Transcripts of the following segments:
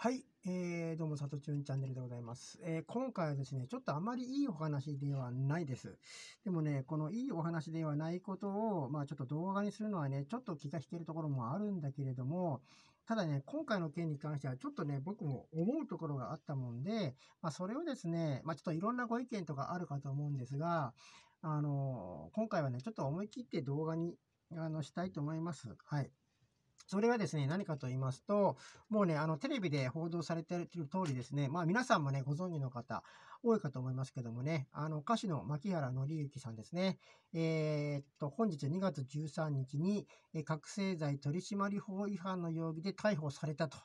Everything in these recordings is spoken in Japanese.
はい、えー、どうも、さとちゅんチャンネルでございます、えー、今回はですね、ちょっとあまりいいお話ではないです。でもね、このいいお話ではないことを、まあちょっと動画にするのはね、ちょっと気が引けるところもあるんだけれども、ただね、今回の件に関してはちょっとね、僕も思うところがあったもんで、まあそれをですね、まあちょっといろんなご意見とかあるかと思うんですが、あのー、今回はね、ちょっと思い切って動画に、あの、したいと思います。はい。それはですね、何かと言いますと、もうね、あの、テレビで報道されている通りですね、まあ皆さんもね、ご存知の方、多いかと思いますけどもね、あの、歌手の牧原紀之さんですね、えー、っと、本日2月13日に、覚醒剤取締法違反の容疑で逮捕されたと。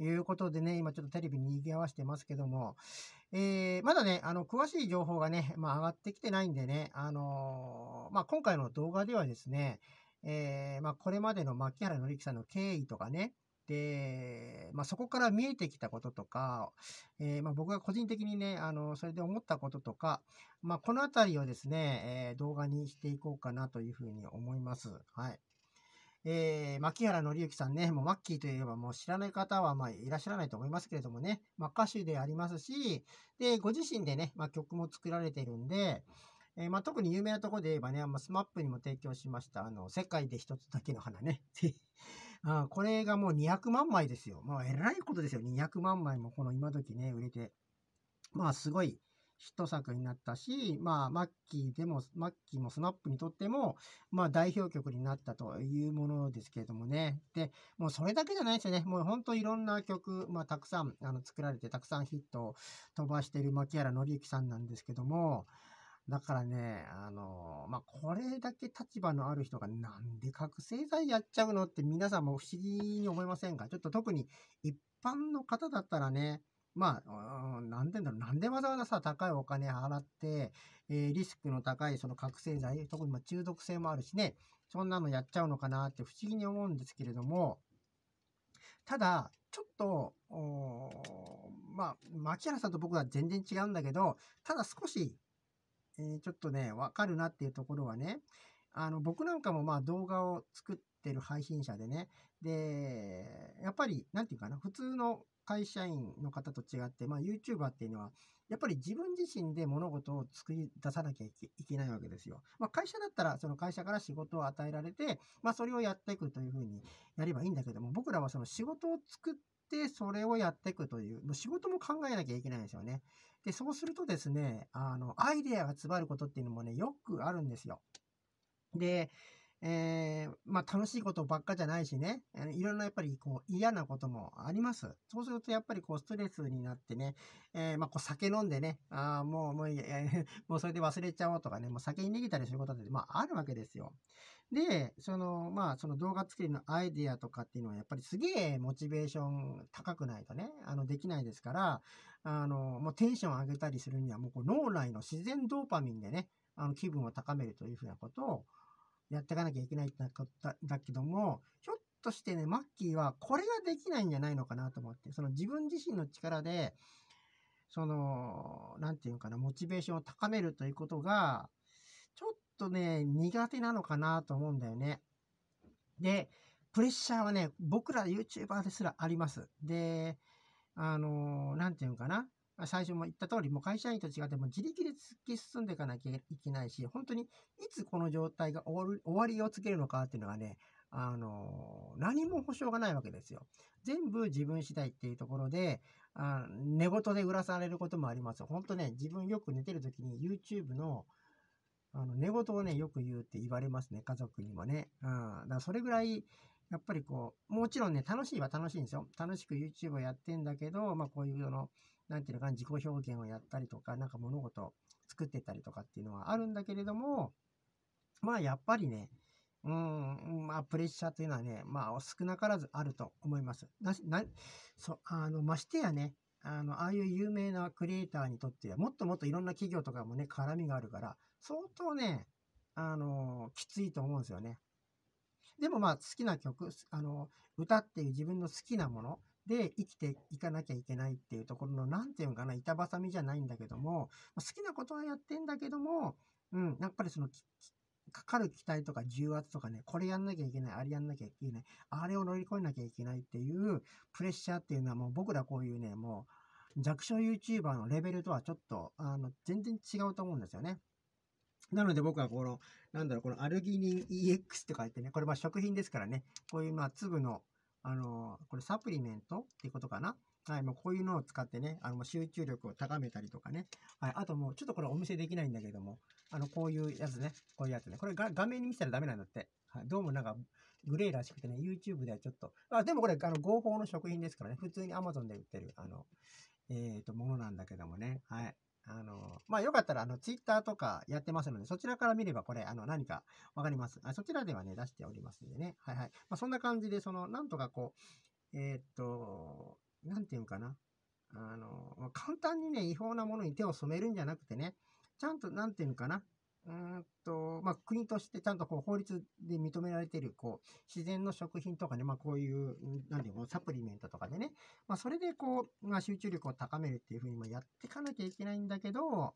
いうことでね、今ちょっとテレビに賑わしてますけども、えー、まだね、あの、詳しい情報がね、まあ上がってきてないんでね、あのー、まあ今回の動画ではですね、えー、まあ、これまでの牧原紀之さんの経緯とかね、で、まあ、そこから見えてきたこととか、えー、まあ、僕が個人的にね、あの、それで思ったこととか、まあ、このあたりをですね、えー、動画にしていこうかなというふうに思います。はい。えー、牧原紀之さんね、もうマッキーといえばもう知らない方はまあいらっしゃらないと思いますけれどもね、まあ、歌手でありますし、で、ご自身でね、まあ、曲も作られてるんで、えー、まあ、特に有名なところで言えばね、まあ、スマップにも提供しました、あの、世界で一つだけの花ね。あこれがもう200万枚ですよ。まあ、えらいことですよ。200万枚もこの今時ね、売れて。まあ、すごいヒット作になったし、まあ、マッキーでも、マッキーもスマップにとっても、まあ、代表曲になったというものですけれどもね。で、もうそれだけじゃないですよね。もう本当いろんな曲、まあ、たくさん、あの、作られて、たくさんヒットを飛ばしている牧原紀之さんなんですけども、だからね、あのまあ、これだけ立場のある人がなんで覚醒剤やっちゃうのって皆さんも不思議に思いませんかちょっと特に一般の方だったらね、まあ、なんでだろう、なんでわざわざさ、高いお金払って、えー、リスクの高いその覚醒剤、特にま中毒性もあるしね、そんなのやっちゃうのかなって不思議に思うんですけれども、ただ、ちょっと、まあ、牧原さんと僕は全然違うんだけど、ただ少しえー、ちょっとね、わかるなっていうところはね、あの、僕なんかもまあ動画を作ってる配信者でね、で、やっぱり、なんていうかな、普通の会社員の方と違って、まあ YouTuber っていうのは、やっぱり自分自身で物事を作り出さなきゃいけないわけですよ。まあ、会社だったら、その会社から仕事を与えられて、まあ、それをやっていくというふうにやればいいんだけども、僕らはその仕事を作っ、それをやっていくという、もう仕事も考えなきゃいけないんですよね。で、そうするとですね、あの、アイデアが詰まることっていうのもね、よくあるんですよ。で、えー、まあ楽しいことばっかじゃないしね、いろんなやっぱりこう嫌なこともあります。そうするとやっぱりこうストレスになってね、えー、まあこう酒飲んでね、ああ、もう、もういや、もうそれで忘れちゃおうとかね、もう酒に逃げたりすることって、まああるわけですよ。で、その、まあその動画作りのアイディアとかっていうのはやっぱりすげえモチベーション高くないとね、あのできないですから、あの、もうテンション上げたりするにはもうこう脳内の自然ドーパミンでね、あの気分を高めるというふうなことをやっていかなきゃいけないってなっただけども、ひょっとしてね、マッキーはこれができないんじゃないのかなと思って、その自分自身の力で、その、なんていうのかな、モチベーションを高めるということが、ちょっとね、苦手なのかなと思うんだよね。で、プレッシャーはね、僕ら YouTuber ですらあります。で、あのなんていうのかな、最初も言った通り、もう会社員と違っても自力で突き進んでいかなきゃいけないし、本当にいつこの状態が終わる、終わりをつけるのかっていうのはね、あの、何も保証がないわけですよ。全部自分次第っていうところで、あ寝言で裏されることもあります。本当ね、自分よく寝てる時に YouTube の、あの、寝言をね、よく言うって言われますね、家族にもね。うん。だからそれぐらい、やっぱりこう、もちろんね、楽しいは楽しいんですよ。楽しく YouTube をやってんだけど、まあこういうの、なんていうのかな、自己表現をやったりとか、なんか物事を作ってたりとかっていうのはあるんだけれども、まあやっぱりね、うん、まあプレッシャーというのはね、まあ少なからずあると思います。ななそあのましてやね、あの、ああいう有名なクリエイターにとっては、もっともっといろんな企業とかもね、絡みがあるから、相当ね、あの、きついと思うんですよね。でもまあ、好きな曲、あの、歌っていう自分の好きなもの、で生きていかなきゃいけないっていうところの、なんていうのかな、板挟みじゃないんだけども、好きなことはやってんだけども、うん、やっぱりその、かかる期待とか重圧とかね、これやんなきゃいけない、あれやんなきゃいけない、あれを乗り越えなきゃいけないっていうプレッシャーっていうのはもう僕らこういうね、もう弱小 YouTuber のレベルとはちょっと、あの、全然違うと思うんですよね。なので僕はこの、なんだろう、このアルギニン EX って書いてね、これは食品ですからね、こういうまあ粒のあの、これサプリメントっていうことかな。はい、もうこういうのを使ってね、あの、集中力を高めたりとかね。はい、あともう、ちょっとこれお見せできないんだけども、あの、こういうやつね、こういうやつね。これが画面に見せたらダメなんだって。はい、どうもなんか、グレーらしくてね、YouTube ではちょっと、あ、でもこれ、あの、合法の食品ですからね、普通に Amazon で売ってる、あの、えっ、ー、と、ものなんだけどもね、はい。あの、まあ、よかったら、あの、ツイッターとかやってますので、そちらから見れば、これ、あの、何かわかります。あそちらではね、出しておりますんでね。はいはい。まあ、そんな感じで、その、なんとかこう、えー、っと、なんていうかな。あの、簡単にね、違法なものに手を染めるんじゃなくてね、ちゃんと、なんていうのかな。うんと、まあ、国としてちゃんとこう法律で認められている、こう、自然の食品とかね、まあ、こういう、何てうの、サプリメントとかでね、まあ、それでこう、まあ、集中力を高めるっていうふうにもやっていかなきゃいけないんだけど、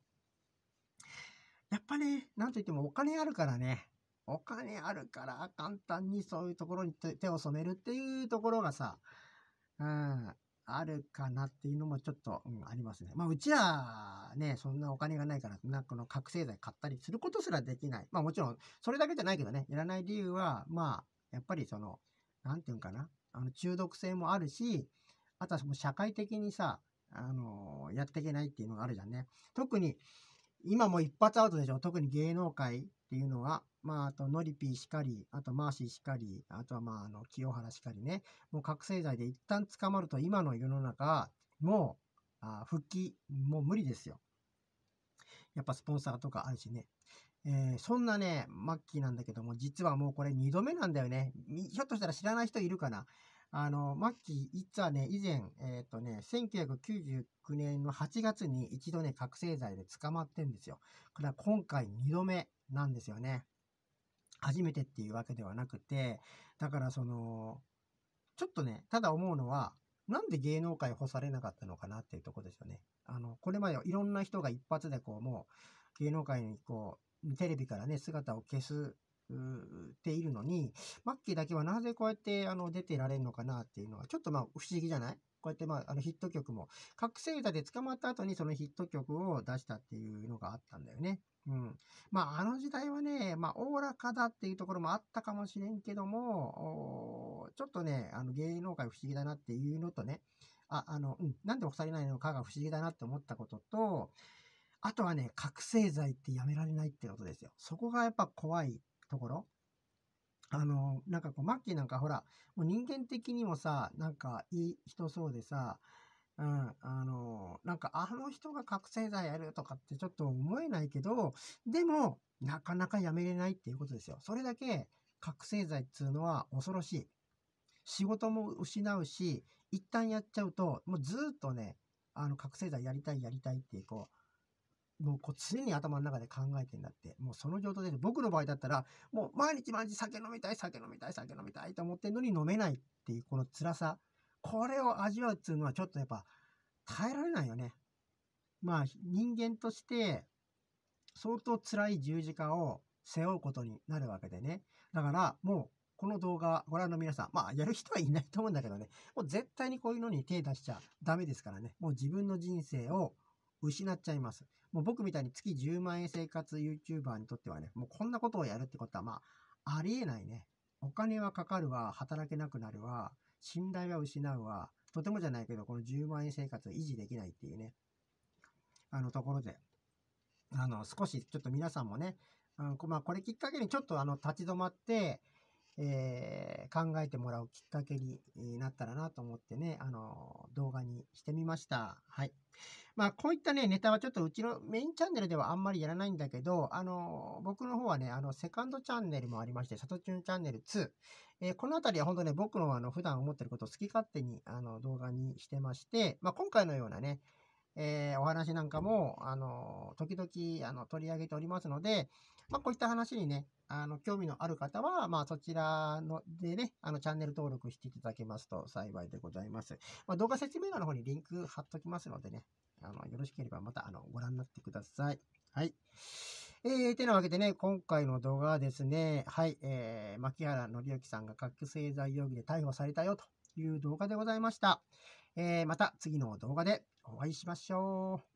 やっぱね、なんといってもお金あるからね、お金あるから簡単にそういうところに手を染めるっていうところがさ、うん、あるかなっていうのもちょっと、うん、ありますね。まあ、うちは、ね、そんなお金がないから、なんかの覚醒剤買ったりすることすらできない。まあもちろん、それだけじゃないけどね、いらない理由は、まあ、やっぱりその、なんていうんかな、あの、中毒性もあるし、あとはその社会的にさ、あのー、やっていけないっていうのがあるじゃんね。特に、今も一発アウトでしょ。特に芸能界っていうのは、まあ、あと、ノリピーしかり、あと、マーシーしかり、あとは、まあ、あの、清原しかりね。もう覚醒剤で一旦捕まると、今の世の中、もう、あ復帰もう無理ですよ。やっぱスポンサーとかあるしね。えー、そんなね、マッキーなんだけども、実はもうこれ2度目なんだよね。ひょっとしたら知らない人いるかな。あの、マッキー、実はね、以前、えっ、ー、とね、1999年の8月に一度ね、覚醒剤で捕まってんですよ。これは今回2度目なんですよね。初めてっていうわけではなくて、だからその、ちょっとね、ただ思うのは、なんで芸能界干されなかったのかなっていうとこですよね。あの、これまでいろんな人が一発でこう、もう、芸能界にこう、テレビからね、姿を消す、っているのに、マッキーだけはなぜこうやって、あの、出てられるのかなっていうのは、ちょっとまあ、不思議じゃないこうやってまあ、あのヒット曲も、覚醒歌で捕まった後にそのヒット曲を出したっていうのがあったんだよね。うん。まあ、あの時代はね、まあ、おおらかだっていうところもあったかもしれんけども、ちょっとね、あの、芸能界不思議だなっていうのとね、あ、あの、うん、なんで押されないのかが不思議だなって思ったことと、あとはね、覚醒剤ってやめられないってことですよ。そこがやっぱ怖いところ。あの、なんかこう、マッキーなんかほら、もう人間的にもさ、なんかいい人そうでさ、うん、あの、なんかあの人が覚醒剤やるとかってちょっと思えないけど、でも、なかなかやめれないっていうことですよ。それだけ覚醒剤っつうのは恐ろしい。仕事も失うし、一旦やっちゃうと、もうずっとね、あの、覚醒剤やりたいやりたいってこう、もうこう常に頭の中で考えてんだって。もうその状態で、僕の場合だったら、もう毎日毎日酒飲みたい、酒飲みたい、酒飲みたいと思ってんのに飲めないっていうこの辛さ。これを味わうっていうのはちょっとやっぱ耐えられないよね。まあ人間として相当辛い十字架を背負うことになるわけでね。だからもうこの動画ご覧の皆さん、まあやる人はいないと思うんだけどね、もう絶対にこういうのに手出しちゃダメですからね、もう自分の人生を失っちゃいます。もう僕みたいに月10万円生活 YouTuber にとってはね、もうこんなことをやるってことは、まあ、ありえないね。お金はかかるわ、働けなくなるわ、信頼は失うわ、とてもじゃないけど、この10万円生活を維持できないっていうね、あのところで、あの、少しちょっと皆さんもね、あのまあ、これきっかけにちょっとあの、立ち止まって、えー、考えてもらうきっかけになったらなと思ってね、あの、動画にしてみました。はい。まあ、こういったね、ネタはちょっとうちのメインチャンネルではあんまりやらないんだけど、あの、僕の方はね、あの、セカンドチャンネルもありまして、サトチュンチャンネル2。えー、このあたりは本当ね、僕のあの、普段思ってることを好き勝手に、あの、動画にしてまして、まあ、今回のようなね、えー、お話なんかも、あの、時々、あの、取り上げておりますので、まあ、こういった話にね、あの、興味のある方は、まあ、そちらのでね、あの、チャンネル登録していただけますと幸いでございます。まあ、動画説明欄の方にリンク貼っときますのでね、あの、よろしければまた、あの、ご覧になってください。はい。えー、てなわけでね、今回の動画はですね、はい、えー、牧原紀之さんが覚醒剤容疑で逮捕されたよという動画でございました。えー、また次の動画でお会いしましょう。